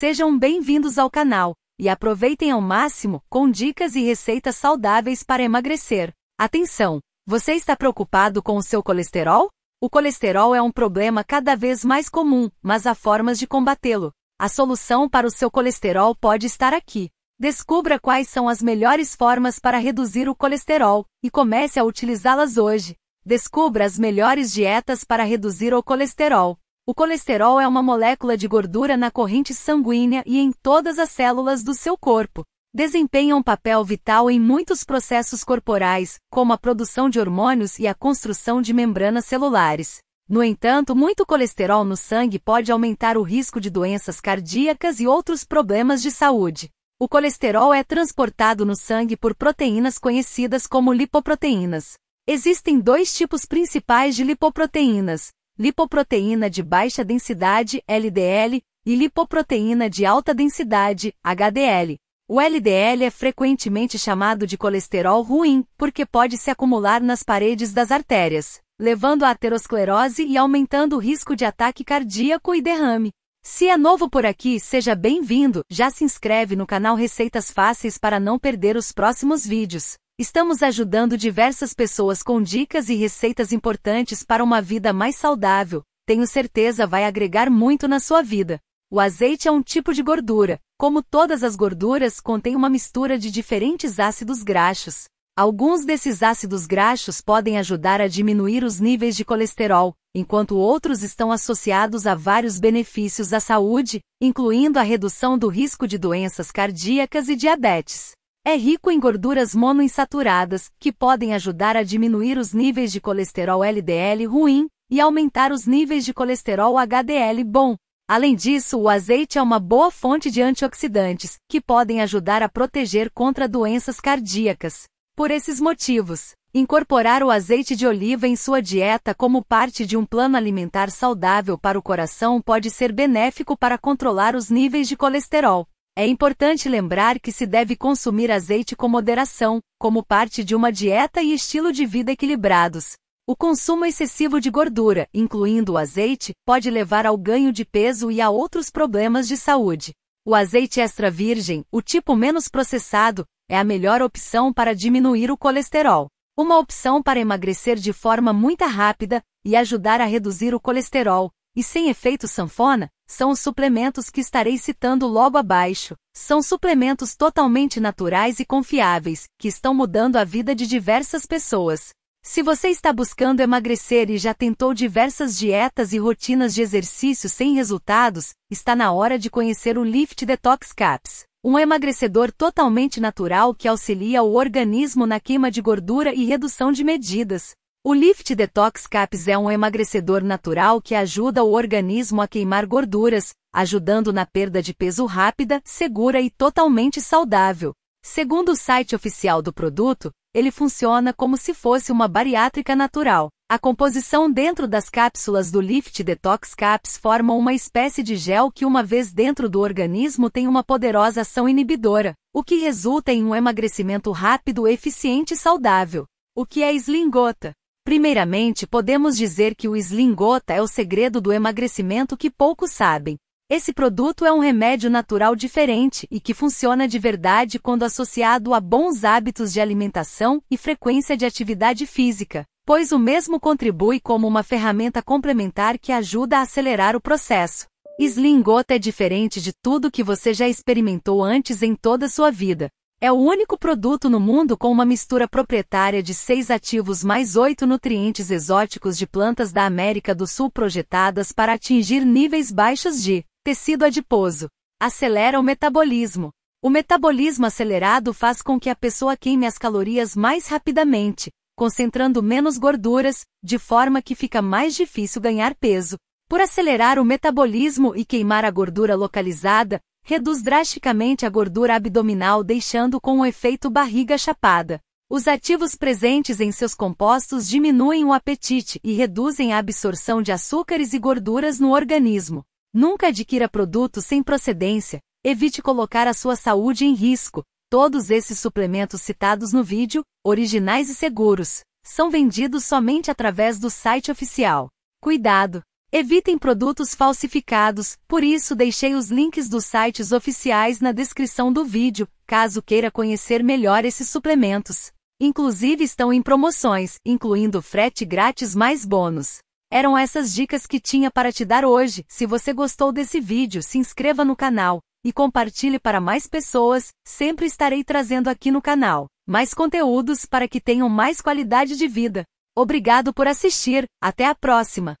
Sejam bem-vindos ao canal e aproveitem ao máximo com dicas e receitas saudáveis para emagrecer. Atenção! Você está preocupado com o seu colesterol? O colesterol é um problema cada vez mais comum, mas há formas de combatê-lo. A solução para o seu colesterol pode estar aqui. Descubra quais são as melhores formas para reduzir o colesterol e comece a utilizá-las hoje. Descubra as melhores dietas para reduzir o colesterol. O colesterol é uma molécula de gordura na corrente sanguínea e em todas as células do seu corpo. Desempenha um papel vital em muitos processos corporais, como a produção de hormônios e a construção de membranas celulares. No entanto, muito colesterol no sangue pode aumentar o risco de doenças cardíacas e outros problemas de saúde. O colesterol é transportado no sangue por proteínas conhecidas como lipoproteínas. Existem dois tipos principais de lipoproteínas, lipoproteína de baixa densidade, LDL, e lipoproteína de alta densidade, HDL. O LDL é frequentemente chamado de colesterol ruim, porque pode se acumular nas paredes das artérias, levando à aterosclerose e aumentando o risco de ataque cardíaco e derrame. Se é novo por aqui, seja bem-vindo, já se inscreve no canal Receitas Fáceis para não perder os próximos vídeos. Estamos ajudando diversas pessoas com dicas e receitas importantes para uma vida mais saudável. Tenho certeza vai agregar muito na sua vida. O azeite é um tipo de gordura. Como todas as gorduras, contém uma mistura de diferentes ácidos graxos. Alguns desses ácidos graxos podem ajudar a diminuir os níveis de colesterol, enquanto outros estão associados a vários benefícios à saúde, incluindo a redução do risco de doenças cardíacas e diabetes. É rico em gorduras monoinsaturadas, que podem ajudar a diminuir os níveis de colesterol LDL ruim e aumentar os níveis de colesterol HDL bom. Além disso, o azeite é uma boa fonte de antioxidantes, que podem ajudar a proteger contra doenças cardíacas. Por esses motivos, incorporar o azeite de oliva em sua dieta como parte de um plano alimentar saudável para o coração pode ser benéfico para controlar os níveis de colesterol. É importante lembrar que se deve consumir azeite com moderação, como parte de uma dieta e estilo de vida equilibrados. O consumo excessivo de gordura, incluindo o azeite, pode levar ao ganho de peso e a outros problemas de saúde. O azeite extra virgem, o tipo menos processado, é a melhor opção para diminuir o colesterol. Uma opção para emagrecer de forma muito rápida e ajudar a reduzir o colesterol, e sem efeito sanfona, são os suplementos que estarei citando logo abaixo. São suplementos totalmente naturais e confiáveis, que estão mudando a vida de diversas pessoas. Se você está buscando emagrecer e já tentou diversas dietas e rotinas de exercício sem resultados, está na hora de conhecer o Lift Detox Caps, um emagrecedor totalmente natural que auxilia o organismo na queima de gordura e redução de medidas. O Lift Detox Caps é um emagrecedor natural que ajuda o organismo a queimar gorduras, ajudando na perda de peso rápida, segura e totalmente saudável. Segundo o site oficial do produto, ele funciona como se fosse uma bariátrica natural. A composição dentro das cápsulas do Lift Detox Caps forma uma espécie de gel que, uma vez dentro do organismo, tem uma poderosa ação inibidora, o que resulta em um emagrecimento rápido, eficiente e saudável. O que é Slingota? Primeiramente, podemos dizer que o Slingota é o segredo do emagrecimento que poucos sabem. Esse produto é um remédio natural diferente e que funciona de verdade quando associado a bons hábitos de alimentação e frequência de atividade física, pois o mesmo contribui como uma ferramenta complementar que ajuda a acelerar o processo. Slingota é diferente de tudo que você já experimentou antes em toda a sua vida, é o único produto no mundo com uma mistura proprietária de seis ativos mais oito nutrientes exóticos de plantas da América do Sul projetadas para atingir níveis baixos de tecido adiposo. Acelera o metabolismo. O metabolismo acelerado faz com que a pessoa queime as calorias mais rapidamente, concentrando menos gorduras, de forma que fica mais difícil ganhar peso. Por acelerar o metabolismo e queimar a gordura localizada, Reduz drasticamente a gordura abdominal deixando com o um efeito barriga chapada. Os ativos presentes em seus compostos diminuem o apetite e reduzem a absorção de açúcares e gorduras no organismo. Nunca adquira produtos sem procedência, evite colocar a sua saúde em risco. Todos esses suplementos citados no vídeo, originais e seguros, são vendidos somente através do site oficial. Cuidado! Evitem produtos falsificados, por isso deixei os links dos sites oficiais na descrição do vídeo, caso queira conhecer melhor esses suplementos. Inclusive estão em promoções, incluindo frete grátis mais bônus. Eram essas dicas que tinha para te dar hoje. Se você gostou desse vídeo, se inscreva no canal e compartilhe para mais pessoas. Sempre estarei trazendo aqui no canal mais conteúdos para que tenham mais qualidade de vida. Obrigado por assistir. Até a próxima!